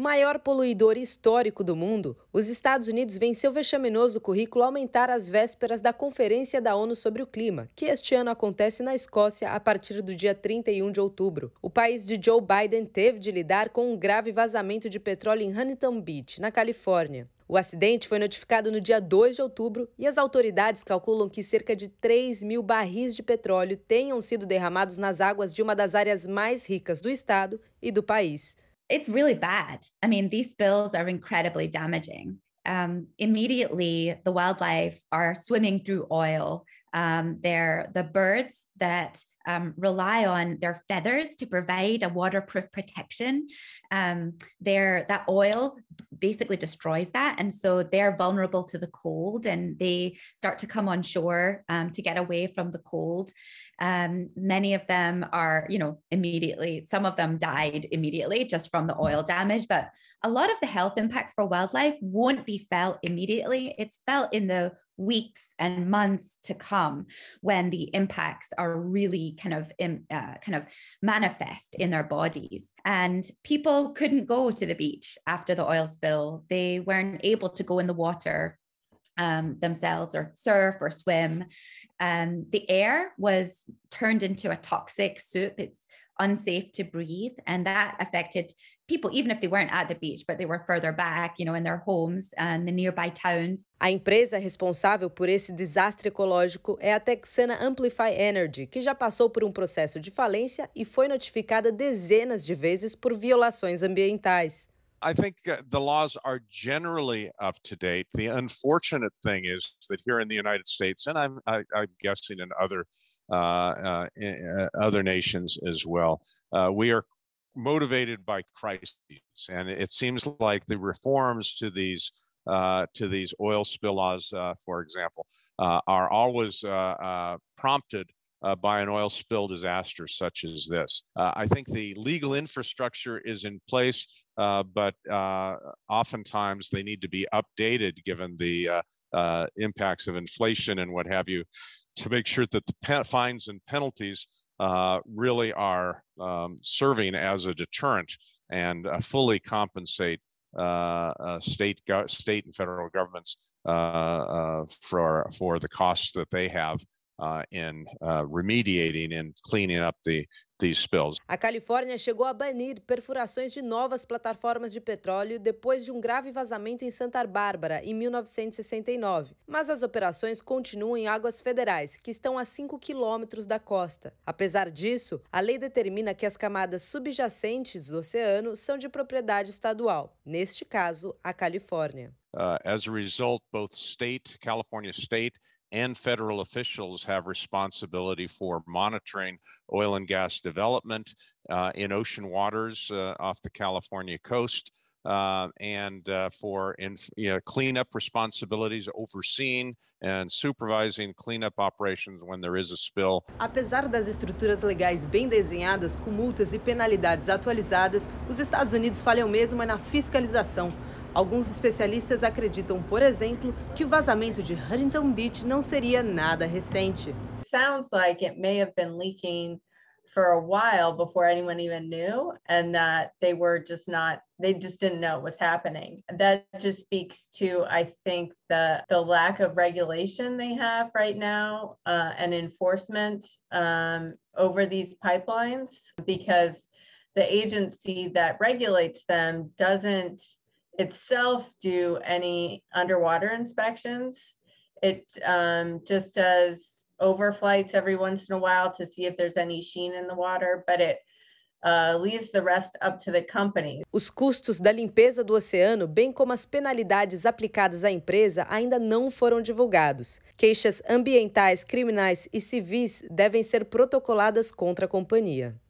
Maior poluidor histórico do mundo, os Estados Unidos vêm seu vexaminoso currículo aumentar às vésperas da Conferência da ONU sobre o Clima, que este ano acontece na Escócia a partir do dia 31 de outubro. O país de Joe Biden teve de lidar com um grave vazamento de petróleo em Huntington Beach, na Califórnia. O acidente foi notificado no dia 2 de outubro e as autoridades calculam que cerca de 3 mil barris de petróleo tenham sido derramados nas águas de uma das áreas mais ricas do estado e do país. it's really bad. I mean, these spills are incredibly damaging. Um, immediately, the wildlife are swimming through oil. Um, they're the birds that um, rely on their feathers to provide a waterproof protection. Um, their that oil basically destroys that, and so they're vulnerable to the cold, and they start to come on shore um, to get away from the cold. Um, many of them are, you know, immediately. Some of them died immediately just from the oil damage, but a lot of the health impacts for wildlife won't be felt immediately. It's felt in the weeks and months to come when the impacts are really kind of uh, kind of manifest in their bodies and people couldn't go to the beach after the oil spill they weren't able to go in the water um, themselves or surf or swim. And the air was turned into a toxic soup. It's unsafe to breathe. And that affected people, even if they weren't at the beach, but they were further back, you know, in their homes and the nearby towns. A empresa responsável por esse desastre ecológico é a texana Amplify Energy, que já passou por um processo de falência e foi notificada dezenas de vezes por violações ambientais. I think uh, the laws are generally up to date. The unfortunate thing is that here in the United States, and I'm, I, i am guessing in other uh, uh, in, uh, eh, eh, other nations as well, uh, we are motivated by crises, and it seems like the reforms to these uh, to these oil spill laws, uh, for example, uh, are always uh, prompted uh, by an oil spill disaster such as this. Uh, I think the legal infrastructure is in place, uh, but uh, oftentimes they need to be updated given the uh, uh, impacts of inflation and what have you to make sure that the fines and penalties really are um, serving as a deterrent and fully compensate state, state and federal governments for, for the costs that they have Uh, in uh, remediating and cleaning up the A Califórnia chegou a banir perfurações de novas plataformas de petróleo depois de um grave vazamento em Santa Bárbara, em 1969. Mas as operações continuam em águas federais, que estão a 5 quilômetros da costa. Apesar disso, a lei determina que as camadas subjacentes do oceano são de propriedade estadual, neste caso, a Califórnia. Uh, as a result, both state, California state and federal officials have responsibility for monitoring oil and gas development uh, in ocean waters uh, off the California coast. Uh, and uh, for in, you know, cleanup responsibilities, overseeing and supervising cleanup operations when there is a spill. Apesar das estruturas legais bem desenhadas, com multas e penalidades atualizadas, os Estados Unidos falham mesmo na fiscalização. Alguns especialistas acreditam, por exemplo, que o vazamento de Huntington Beach não seria nada recente. Sounds like it may have been leaking for a while before anyone even knew and that they were just not they just didn't know it was happening that just speaks to i think the the lack of regulation they have right now uh, and enforcement um, over these pipelines because the agency that regulates them doesn't itself do any underwater inspections. It um, just does overflights every once in a while to see if there's any sheen in the water, but it Uh, leaves the rest up to the company. Os custos da limpeza do oceano, bem como as penalidades aplicadas à empresa, ainda não foram divulgados. Queixas ambientais, criminais e civis devem ser protocoladas contra a companhia.